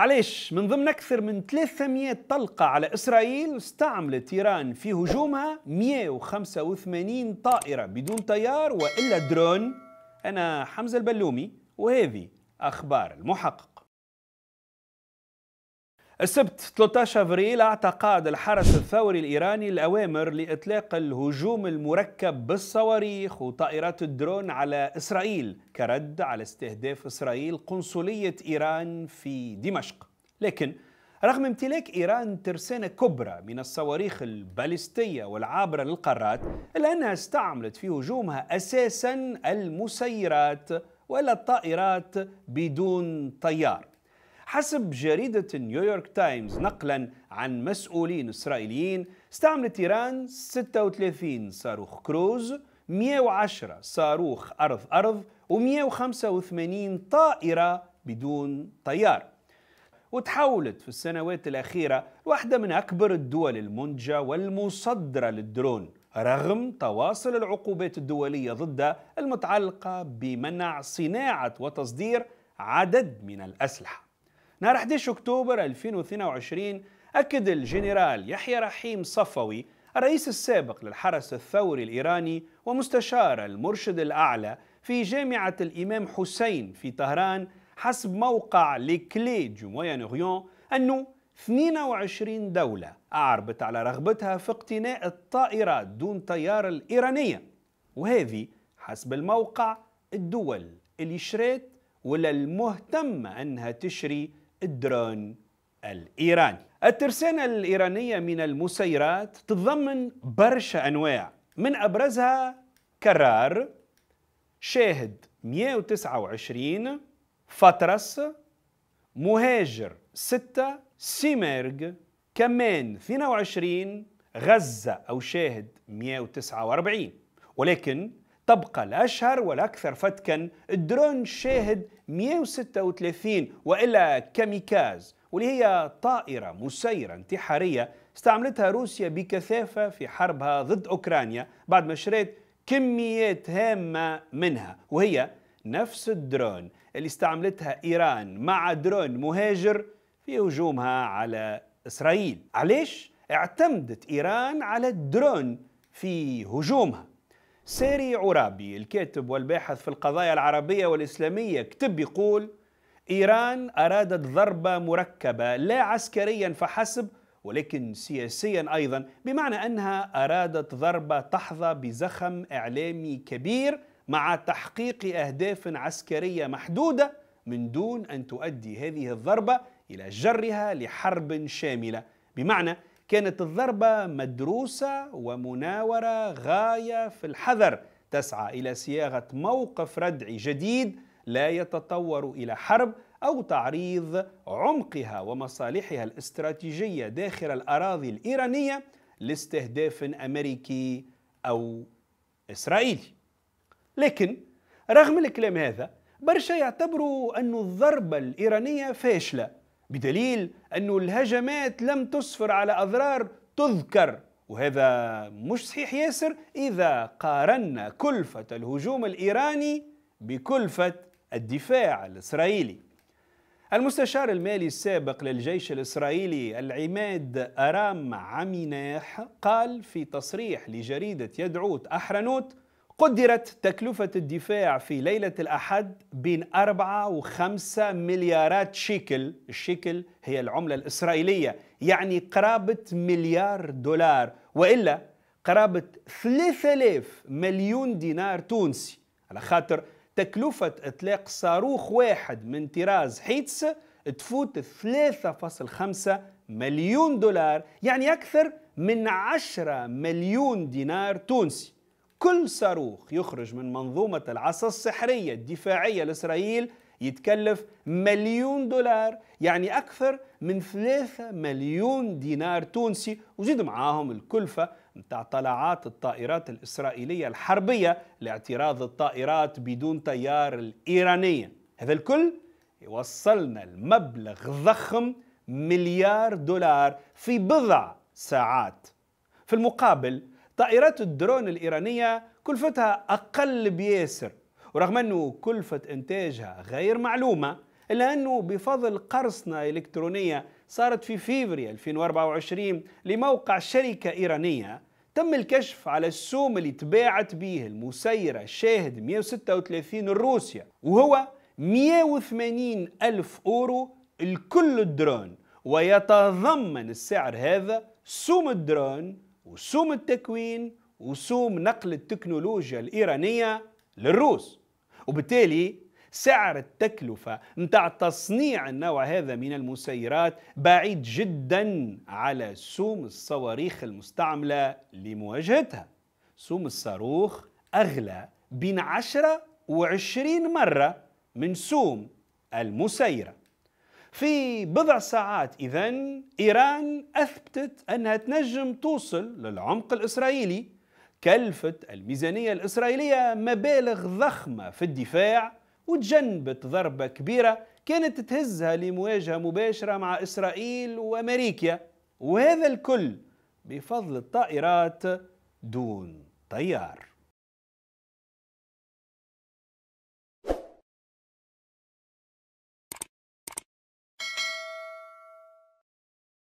علاش من ضمن أكثر من 300 طلقة على إسرائيل استعملت إيران في هجومها 185 طائرة بدون طيار وإلا درون أنا حمزة البلومي وهذه أخبار المحقق السبت 13 ابريل اعتقد الحرس الثوري الايراني الاوامر لاطلاق الهجوم المركب بالصواريخ وطائرات الدرون على اسرائيل كرد على استهداف اسرائيل قنصليه ايران في دمشق لكن رغم امتلاك ايران ترسانه كبرى من الصواريخ البالستيه والعابره للقارات الا انها استعملت في هجومها اساسا المسيرات ولا الطائرات بدون طيار حسب جريدة نيويورك تايمز نقلا عن مسؤولين إسرائيليين استعملت إيران 36 صاروخ كروز 110 صاروخ أرض أرض و185 طائرة بدون طيار وتحولت في السنوات الأخيرة واحدة من أكبر الدول المنتجة والمصدرة للدرون رغم تواصل العقوبات الدولية ضدها المتعلقة بمنع صناعة وتصدير عدد من الأسلحة نهار 11 أكتوبر 2022 أكد الجنرال يحيى رحيم صفوي الرئيس السابق للحرس الثوري الإيراني ومستشار المرشد الأعلى في جامعة الإمام حسين في طهران حسب موقع لكلي دو نغيون أوريون أنه 22 دولة أعربت على رغبتها في اقتناء الطائرات دون طيار الإيرانية وهذه حسب الموقع الدول اللي شريت ولا المهتمة أنها تشري الدرون الإيراني الترسانة الإيرانية من المسيرات تتضمن برشا أنواع من أبرزها كرار شاهد 129 فترس مهاجر 6 سيمرغ كمان 22 غزة أو شاهد 149 ولكن تبقى الأشهر والأكثر فتكا الدرون شاهد 136 وإلا كاميكاز واللي هي طائرة مسيرة انتحارية استعملتها روسيا بكثافة في حربها ضد أوكرانيا بعد ما شريت كميات هامة منها وهي نفس الدرون اللي استعملتها إيران مع درون مهاجر في هجومها على إسرائيل علاش؟ اعتمدت إيران على الدرون في هجومها ساري عرابي الكاتب والباحث في القضايا العربية والإسلامية كتب يقول إيران أرادت ضربة مركبة لا عسكريا فحسب ولكن سياسيا أيضا بمعنى أنها أرادت ضربة تحظى بزخم إعلامي كبير مع تحقيق أهداف عسكرية محدودة من دون أن تؤدي هذه الضربة إلى جرها لحرب شاملة بمعنى كانت الضربة مدروسة ومناورة غاية في الحذر تسعى إلى صياغة موقف ردعي جديد لا يتطور إلى حرب أو تعريض عمقها ومصالحها الاستراتيجية داخل الأراضي الإيرانية لاستهداف أمريكي أو إسرائيلي لكن رغم الكلام هذا برشا يعتبروا أن الضربة الإيرانية فاشلة بدليل أن الهجمات لم تسفر على أضرار تذكر وهذا مش صحيح ياسر إذا قارنا كلفة الهجوم الإيراني بكلفة الدفاع الإسرائيلي المستشار المالي السابق للجيش الإسرائيلي العماد أرام عميناح قال في تصريح لجريدة يدعوت أحرنوت قدرت تكلفة الدفاع في ليلة الأحد بين 4 و5 مليارات شيكل الشيكل هي العملة الإسرائيلية يعني قرابة مليار دولار وإلا قرابة 3000 مليون دينار تونسي على خاطر تكلفة إطلاق صاروخ واحد من طراز حيتس تفوت 3.5 مليون دولار يعني أكثر من 10 مليون دينار تونسي كل صاروخ يخرج من منظومة العصا السحرية الدفاعية لإسرائيل يتكلف مليون دولار يعني أكثر من ثلاثة مليون دينار تونسي وزيد معاهم الكلفة متاع طلعات الطائرات الإسرائيلية الحربية لاعتراض الطائرات بدون طيار الإيرانية هذا الكل يوصلنا المبلغ ضخم مليار دولار في بضع ساعات في المقابل طائرات الدرون الإيرانية كلفتها أقل بياسر ورغم أنه كلفة إنتاجها غير معلومة إلا أنه بفضل قرصنة إلكترونية صارت في فيفري 2024 لموقع شركة إيرانية تم الكشف على السوم اللي تباعت به المسيرة شاهد 136 الروسيا وهو 180 ألف أورو لكل الدرون ويتضمن السعر هذا سوم الدرون وسوم التكوين وسوم نقل التكنولوجيا الإيرانية للروس وبالتالي سعر التكلفة متاع تصنيع النوع هذا من المسيرات بعيد جدا على سوم الصواريخ المستعملة لمواجهتها سوم الصاروخ أغلى بين عشرة وعشرين مرة من سوم المسيرة في بضع ساعات إذا إيران أثبتت أنها تنجم توصل للعمق الإسرائيلي كلفت الميزانية الإسرائيلية مبالغ ضخمة في الدفاع وتجنبت ضربة كبيرة كانت تهزها لمواجهة مباشرة مع إسرائيل وأمريكا وهذا الكل بفضل الطائرات دون طيار